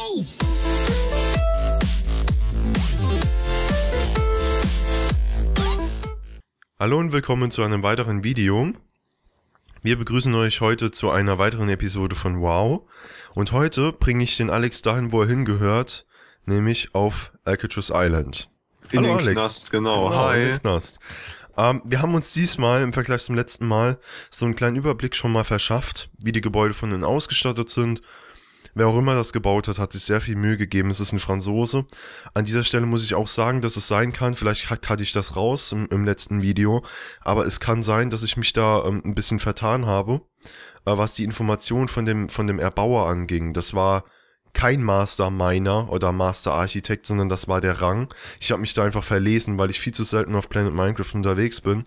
Space. Hallo und willkommen zu einem weiteren Video. Wir begrüßen euch heute zu einer weiteren Episode von Wow. Und heute bringe ich den Alex dahin, wo er hingehört, nämlich auf Alcatraz Island. In Hallo den Alex. Knast, genau. genau Hi. In den Knast. Ähm, wir haben uns diesmal im Vergleich zum letzten Mal so einen kleinen Überblick schon mal verschafft, wie die Gebäude von innen ausgestattet sind Wer auch immer das gebaut hat, hat sich sehr viel Mühe gegeben. Es ist ein Franzose. An dieser Stelle muss ich auch sagen, dass es sein kann, vielleicht hatte ich das raus im, im, letzten Video, aber es kann sein, dass ich mich da ähm, ein bisschen vertan habe, äh, was die Information von dem, von dem Erbauer anging. Das war kein Master Miner oder Master Architekt, sondern das war der Rang. Ich habe mich da einfach verlesen, weil ich viel zu selten auf Planet Minecraft unterwegs bin.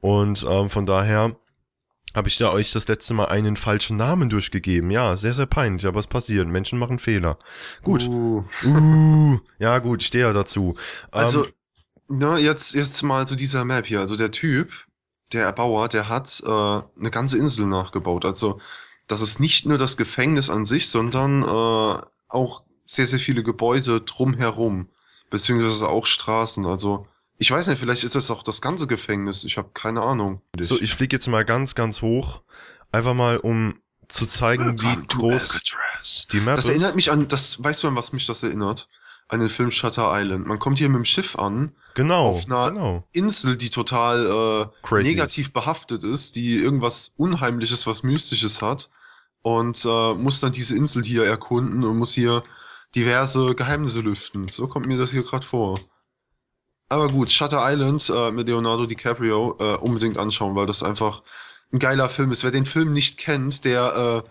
Und ähm, von daher habe ich da euch das letzte Mal einen falschen Namen durchgegeben? Ja, sehr, sehr peinlich, aber es passiert. Menschen machen Fehler. Gut. Uh. Uh. Ja, gut, ich stehe ja dazu. Also, ähm, na, ne, jetzt, jetzt mal zu dieser Map hier. Also der Typ, der Erbauer, der hat äh, eine ganze Insel nachgebaut. Also, das ist nicht nur das Gefängnis an sich, sondern äh, auch sehr, sehr viele Gebäude drumherum. Beziehungsweise auch Straßen. Also, ich weiß nicht, vielleicht ist das auch das ganze Gefängnis. Ich habe keine Ahnung. So, ich fliege jetzt mal ganz, ganz hoch. Einfach mal, um zu zeigen, Welcome wie groß die Map ist. Das erinnert mich an, das, weißt du an was mich das erinnert? An den Film Shutter Island. Man kommt hier mit dem Schiff an. Genau. Auf einer genau. Insel, die total äh, negativ behaftet ist, die irgendwas Unheimliches, was Mystisches hat. Und äh, muss dann diese Insel hier erkunden und muss hier diverse Geheimnisse lüften. So kommt mir das hier gerade vor. Aber gut, Shutter Island äh, mit Leonardo DiCaprio äh, unbedingt anschauen, weil das einfach ein geiler Film ist. Wer den Film nicht kennt, der, äh,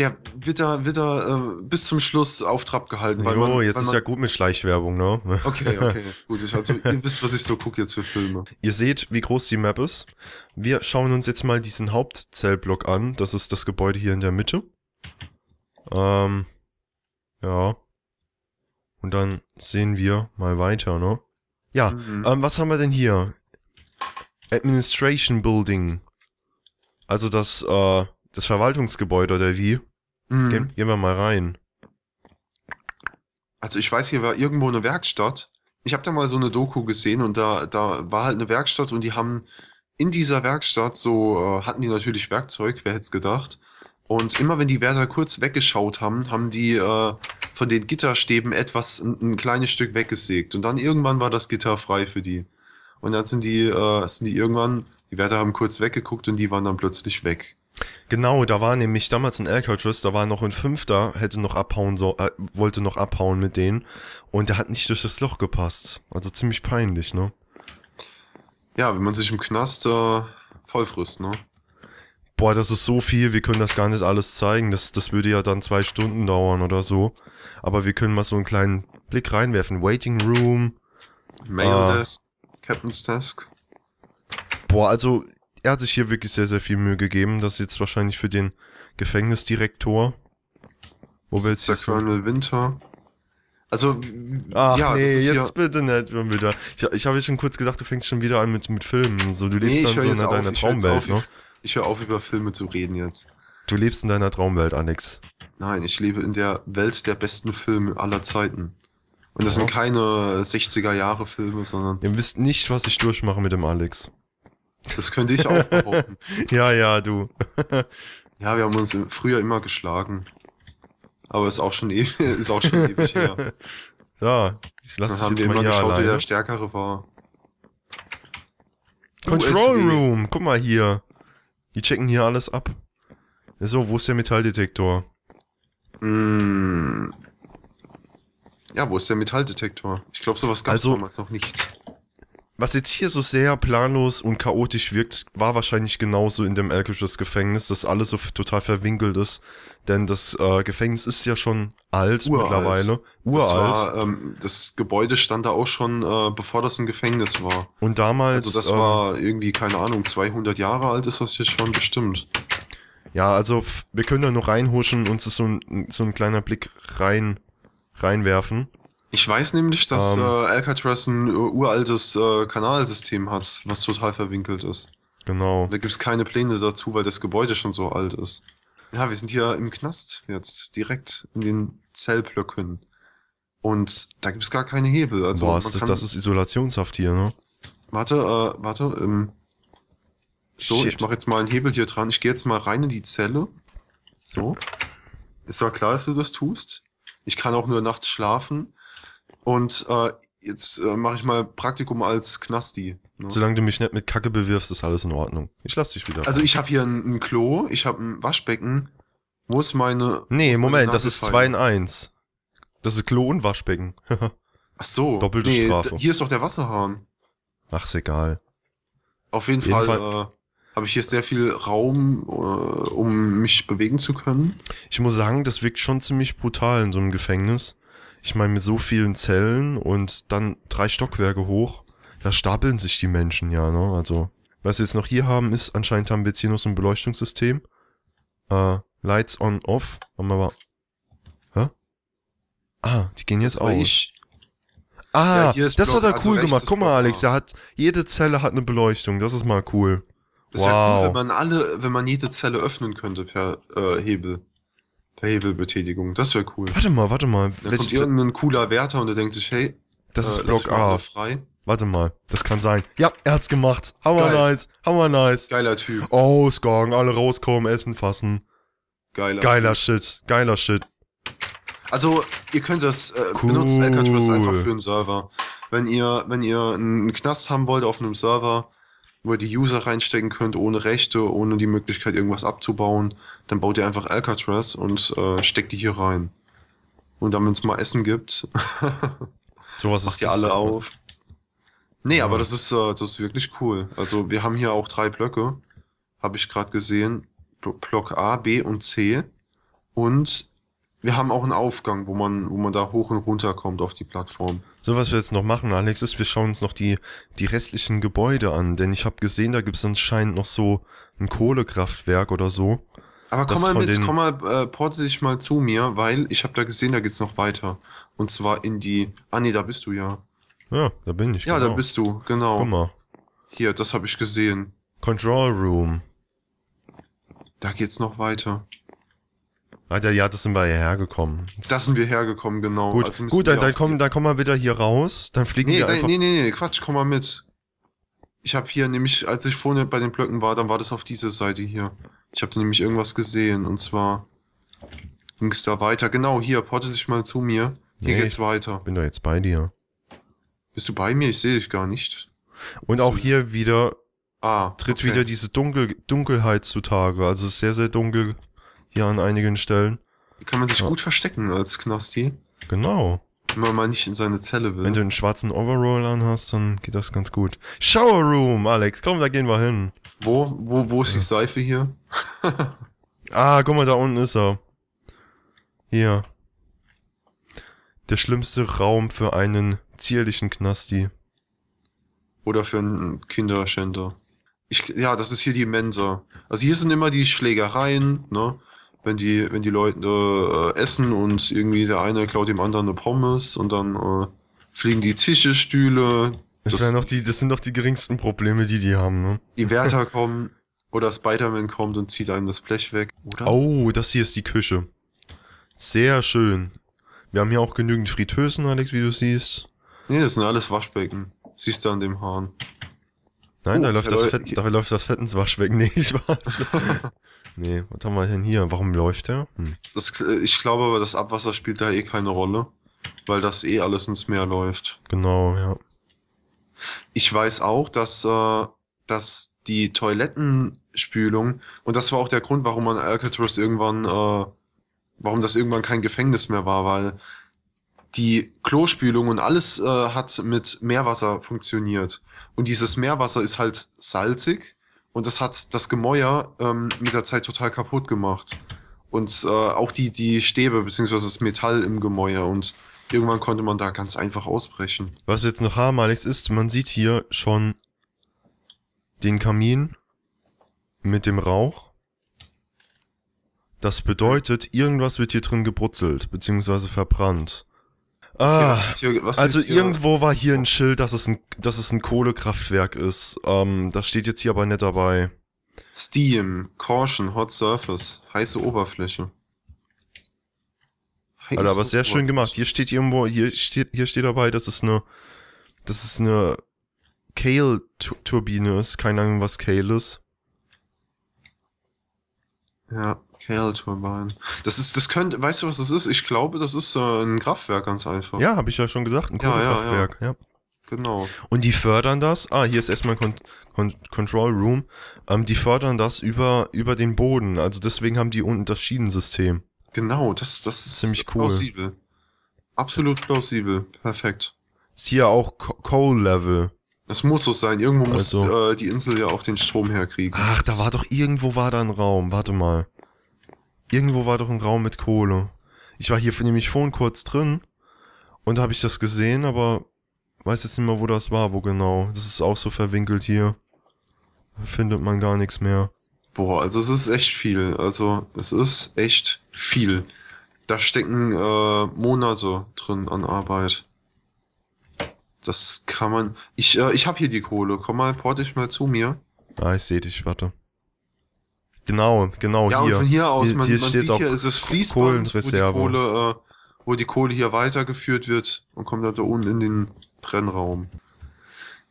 der wird da, wird da äh, bis zum Schluss auf Trab gehalten. Weil jo, man, jetzt weil ist man... ja gut mit Schleichwerbung, ne? Okay, okay, gut. Ich, also, ihr wisst, was ich so gucke jetzt für Filme. Ihr seht, wie groß die Map ist. Wir schauen uns jetzt mal diesen Hauptzellblock an. Das ist das Gebäude hier in der Mitte. Ähm, ja. Und dann sehen wir mal weiter, ne? Ja, mhm. ähm, was haben wir denn hier? Administration Building. Also das, äh, das Verwaltungsgebäude oder wie? Mhm. Gehen, gehen wir mal rein. Also ich weiß, hier war irgendwo eine Werkstatt. Ich habe da mal so eine Doku gesehen und da, da war halt eine Werkstatt und die haben in dieser Werkstatt so, äh, hatten die natürlich Werkzeug, wer hätte es gedacht. Und immer wenn die Wärter kurz weggeschaut haben, haben die äh, von den Gitterstäben etwas, ein, ein kleines Stück weggesägt. Und dann irgendwann war das Gitter frei für die. Und dann sind die, äh, sind die irgendwann, die Wärter haben kurz weggeguckt und die waren dann plötzlich weg. Genau, da war nämlich damals ein Alcatraz, da war noch ein Fünfter, hätte noch abhauen so, äh, wollte noch abhauen mit denen und der hat nicht durch das Loch gepasst. Also ziemlich peinlich, ne? Ja, wenn man sich im Knast äh, vollfrisst, ne? boah, das ist so viel, wir können das gar nicht alles zeigen. Das, das würde ja dann zwei Stunden dauern oder so. Aber wir können mal so einen kleinen Blick reinwerfen. Waiting Room. Mail äh, Desk, Captain's Desk. Boah, also er hat sich hier wirklich sehr, sehr viel Mühe gegeben. Das ist jetzt wahrscheinlich für den Gefängnisdirektor. Wo wir jetzt Der Colonel Winter. Also, Ach, ja, nee, jetzt ja bitte nicht schon wieder. Ich, ich habe ja schon kurz gesagt, du fängst schon wieder an mit, mit Filmen. So, du lebst nee, dann so in deiner Traumwelt, ne? Ich höre auf, über Filme zu reden jetzt. Du lebst in deiner Traumwelt, Alex. Nein, ich lebe in der Welt der besten Filme aller Zeiten. Und das ja. sind keine 60er-Jahre-Filme, sondern. Ihr wisst nicht, was ich durchmache mit dem Alex. Das könnte ich auch behaupten. ja, ja, du. ja, wir haben uns früher immer geschlagen. Aber ist auch schon, e ist auch schon ewig her. Ja, ich lasse dich jetzt wir mal immer hier geschaut, allein. der Stärkere war. Control USB. Room, guck mal hier. Die checken hier alles ab. So, wo ist der Metalldetektor? Mm. Ja, wo ist der Metalldetektor? Ich glaube, sowas gab es also, damals noch nicht was jetzt hier so sehr planlos und chaotisch wirkt, war wahrscheinlich genauso in dem Elkisches Gefängnis, dass alles so total verwinkelt ist. Denn das äh, Gefängnis ist ja schon alt Uralt. mittlerweile. Uralt. Das, war, ähm, das Gebäude stand da auch schon, äh, bevor das ein Gefängnis war. Und damals. Also das ähm, war irgendwie, keine Ahnung, 200 Jahre alt ist das jetzt schon bestimmt. Ja, also wir können da noch reinhuschen und so ein, so ein kleiner Blick rein, reinwerfen. Ich weiß nämlich, dass ähm, äh, Alcatraz ein äh, uraltes äh, Kanalsystem hat, was total verwinkelt ist. Genau. Da gibt es keine Pläne dazu, weil das Gebäude schon so alt ist. Ja, wir sind hier im Knast jetzt, direkt in den Zellblöcken. Und da gibt es gar keine Hebel. Also Boah, ist das, das ist Isolationshaft hier, ne? Warte, äh, warte. Ähm, so, Shit. ich mache jetzt mal einen Hebel hier dran. Ich gehe jetzt mal rein in die Zelle. So. Ist war klar, dass du das tust. Ich kann auch nur nachts schlafen. Und äh, jetzt äh, mache ich mal Praktikum als Knasti. Ne? Solange du mich nicht mit Kacke bewirfst, ist alles in Ordnung. Ich lasse dich wieder. Also ich habe hier ein, ein, Klo, ich habe ein Waschbecken. Wo ist meine... Nee, Moment, das ist 2 in 1. Das ist Klo und Waschbecken. Ach so. Doppelte nee, Strafe. Hier ist doch der Wasserhahn. Ach, ist egal. Auf jeden, jeden Fall, Fall äh, habe ich hier sehr viel Raum, äh, um mich bewegen zu können. Ich muss sagen, das wirkt schon ziemlich brutal in so einem Gefängnis ich meine, mit so vielen Zellen und dann drei Stockwerke hoch, da stapeln sich die Menschen ja, ne? Also, was wir jetzt noch hier haben, ist, anscheinend haben wir jetzt hier noch so ein Beleuchtungssystem. Äh, Lights on, off. Haben wir aber... Hä? Ah, die gehen jetzt das aus. Ich. Ah, ja, das Block, hat er cool also gemacht. Guck mal, Alex, genau. er hat... Jede Zelle hat eine Beleuchtung. Das ist mal cool. Das wow. wäre cool, wenn man alle, wenn man jede Zelle öffnen könnte per äh, Hebel per Hebelbetätigung. Das wäre cool. Warte mal, warte mal. Da kommt irgendein cooler Wärter und der denkt sich, hey, das äh, ist Block A. Frei. Warte mal, das kann sein. Ja, er hat's gemacht. Hammer Geil. nice, hammer nice. Geiler Typ. Oh, Skong, alle rauskommen, essen, fassen. Geiler. Geiler typ. Shit, geiler Shit. Also, ihr könnt das, äh, cool. benutzt Alcatraz einfach für einen Server. Wenn ihr, wenn ihr einen Knast haben wollt auf einem Server, wo ihr die User reinstecken könnt, ohne Rechte, ohne die Möglichkeit, irgendwas abzubauen. Dann baut ihr einfach Alcatraz und äh, steckt die hier rein. Und dann, es mal Essen gibt, sowas macht ihr alle auf. Nee, aber das ist, äh, das ist wirklich cool. Also wir haben hier auch drei Blöcke, habe ich gerade gesehen. Block A, B und C. Und wir haben auch einen Aufgang, wo man, wo man da hoch und runter kommt auf die Plattform. So, was wir jetzt noch machen, Alex, ist, wir schauen uns noch die, die restlichen Gebäude an, denn ich habe gesehen, da gibt es anscheinend noch so ein Kohlekraftwerk oder so. Aber komm mal mit, komm mal, äh, porte dich mal zu mir, weil ich habe da gesehen, da geht es noch weiter. Und zwar in die. Ah nee, da bist du ja. Ja, da bin ich. Ja, genau. da bist du, genau. Guck mal. Hier, das habe ich gesehen. Control Room. Da geht's noch weiter. Alter, ja, das sind wir hergekommen. Das, das sind wir hergekommen, genau. Gut, also gut dann, dann, kommen, dann kommen wir wieder hier raus, dann fliegen nee, wir einfach... Nee, nee, nee, Quatsch, komm mal mit. Ich habe hier nämlich, als ich vorne bei den Blöcken war, dann war das auf dieser Seite hier. Ich habe nämlich irgendwas gesehen und zwar ging es da weiter. Genau, hier, porte dich mal zu mir. Hier nee, geht's weiter. bin da jetzt bei dir. Bist du bei mir? Ich sehe dich gar nicht. Und Bist auch du... hier wieder ah, tritt okay. wieder diese Dunkel Dunkelheit zutage. Also sehr, sehr dunkel ja, an einigen Stellen. Kann man sich ja. gut verstecken als Knasti. Genau. Wenn man mal nicht in seine Zelle will. Wenn du einen schwarzen Overall anhast, dann geht das ganz gut. Shower Room, Alex, komm, da gehen wir hin. Wo, wo, wo ist ja. die Seife hier? ah, guck mal, da unten ist er. Hier. Der schlimmste Raum für einen zierlichen Knasti. Oder für einen Kinderschänder. Ich, ja, das ist hier die Mensa. Also hier sind immer die Schlägereien, ne? wenn die, wenn die Leute äh, essen und irgendwie der eine klaut dem anderen eine Pommes und dann äh, fliegen die Tischestühle. Das, das, noch die, das sind doch die geringsten Probleme, die die haben, ne? Die Wärter kommen oder Spider-Man kommt und zieht einem das Blech weg, oder? Oh, das hier ist die Küche. Sehr schön. Wir haben hier auch genügend Fritteusen, Alex, wie du siehst. Nee, das sind alles Waschbecken. Siehst du an dem Hahn. Nein, oh, da, läuft das Fett, da läuft das Fett ins Waschbecken. Nee, ich weiß. Nee, was haben wir denn hier? Warum läuft der? Hm. Das, äh, ich glaube aber, das Abwasser spielt da eh keine Rolle, weil das eh alles ins Meer läuft. Genau, ja. Ich weiß auch, dass, äh, dass die Toilettenspülung, und das war auch der Grund, warum man Alcatraz irgendwann, äh, warum das irgendwann kein Gefängnis mehr war, weil die Klospülung und alles äh, hat mit Meerwasser funktioniert. Und dieses Meerwasser ist halt salzig und das hat das Gemäuer ähm, mit der Zeit total kaputt gemacht. Und äh, auch die, die Stäbe, beziehungsweise das Metall im Gemäuer. Und irgendwann konnte man da ganz einfach ausbrechen. Was jetzt noch haben, Alex, ist, man sieht hier schon den Kamin mit dem Rauch. Das bedeutet, irgendwas wird hier drin gebrutzelt, beziehungsweise verbrannt. Ah, okay, was, was also irgendwo war hier ein Schild, dass es ein, dass es ein Kohlekraftwerk ist. Ähm, das steht jetzt hier aber nicht dabei. Steam, Caution, Hot Surface, heiße Oberfläche. Heiße Alter, aber sehr schön gemacht. Hier steht irgendwo, hier steht, hier steht dabei, dass es eine, dass es eine Kale-Turbine ist. Keine Ahnung, was Kale ist. Ja. Kale Turbine. Das ist, das könnte, weißt du, was das ist? Ich glaube, das ist äh, ein Kraftwerk ganz einfach. Ja, habe ich ja schon gesagt, ein Kohlekraftwerk, ja, ja, ja. Genau. Und die fördern das. Ah, hier ist erstmal Con Con Control Room. Ähm, die fördern das über, über den Boden. Also deswegen haben die unten das Schienensystem. Genau, das, das ist ziemlich cool. Plausibel. Absolut plausibel. Perfekt. Ist hier auch Co Coal Level. Das muss so sein. Irgendwo also. muss äh, die Insel ja auch den Strom herkriegen. Ach, da war doch irgendwo war da ein Raum. Warte mal. Irgendwo war doch ein Raum mit Kohle. Ich war hier nämlich vorhin kurz drin und habe ich das gesehen, aber weiß jetzt nicht mehr, wo das war, wo genau. Das ist auch so verwinkelt hier. Findet man gar nichts mehr. Boah, also es ist echt viel. Also es ist echt viel. Da stecken äh, Monate drin an Arbeit. Das kann man. Ich, äh, ich habe hier die Kohle. Komm mal, porte dich mal zu mir. Ah, ich sehe dich, warte. Genau, genau ja, hier. Ja, von hier aus, hier, man, hier man sieht hier, ist es Fließband, wo die, Kohle, äh, wo die Kohle hier weitergeführt wird und kommt dann da unten in den Brennraum.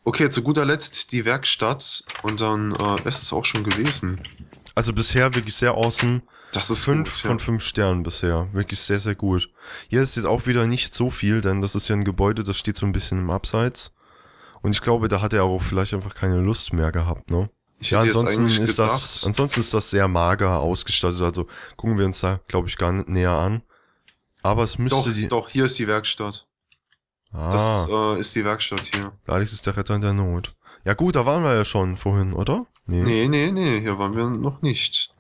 Okay, zu guter Letzt die Werkstatt und dann äh, ist es auch schon gewesen. Also bisher wirklich sehr awesome. Das ist fünf gut, ja. von fünf Sternen bisher. Wirklich sehr, sehr gut. Hier ist jetzt auch wieder nicht so viel, denn das ist ja ein Gebäude, das steht so ein bisschen im Abseits. Und ich glaube, da hat er auch vielleicht einfach keine Lust mehr gehabt, ne? Ich ja, ansonsten ist gedacht, das, ansonsten ist das sehr mager ausgestattet, also gucken wir uns da, glaube ich, gar nicht näher an. Aber es müsste doch, die. Doch, hier ist die Werkstatt. Ah. Das äh, ist die Werkstatt hier. Alex ist der Retter in der Not. Ja gut, da waren wir ja schon vorhin, oder? Nee. Nee, nee, nee, hier waren wir noch nicht.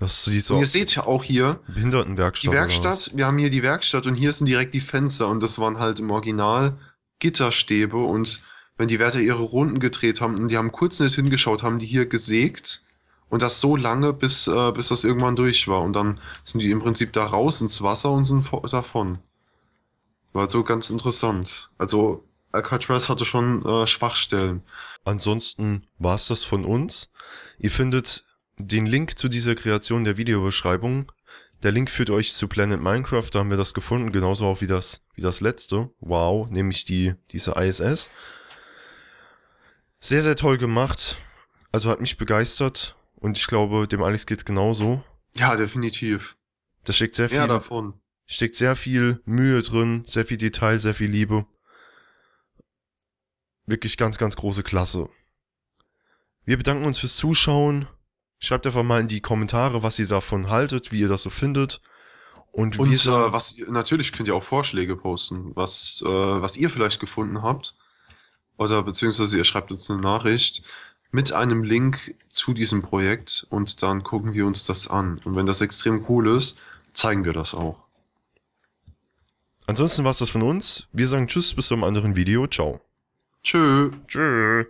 Das sieht so und ihr seht ja auch hier Behindertenwerkstatt. Die Werkstatt, wir haben hier die Werkstatt und hier sind direkt die Fenster und das waren halt im Original Gitterstäbe und wenn die Wärter ihre Runden gedreht haben und die haben kurz nicht hingeschaut, haben die hier gesägt und das so lange, bis, äh, bis das irgendwann durch war. Und dann sind die im Prinzip da raus ins Wasser und sind davon. War so ganz interessant. Also Alcatraz hatte schon äh, Schwachstellen. Ansonsten war es das von uns. Ihr findet den Link zu dieser Kreation der Videobeschreibung. Der Link führt euch zu Planet Minecraft, da haben wir das gefunden, genauso auch wie das, wie das letzte. Wow, nämlich die, diese ISS. Sehr, sehr toll gemacht. Also hat mich begeistert und ich glaube, dem Alex geht's genauso. Ja, definitiv. Da steckt sehr viel ja, davon. Steckt sehr viel Mühe drin, sehr viel Detail, sehr viel Liebe. Wirklich ganz, ganz große Klasse. Wir bedanken uns fürs Zuschauen. Schreibt einfach mal in die Kommentare, was ihr davon haltet, wie ihr das so findet. Und, und äh, was natürlich könnt ihr auch Vorschläge posten, was, äh, was ihr vielleicht gefunden habt oder beziehungsweise ihr schreibt uns eine Nachricht mit einem Link zu diesem Projekt und dann gucken wir uns das an. Und wenn das extrem cool ist, zeigen wir das auch. Ansonsten war es das von uns. Wir sagen Tschüss, bis zum anderen Video. Ciao. Tschö. Tschö.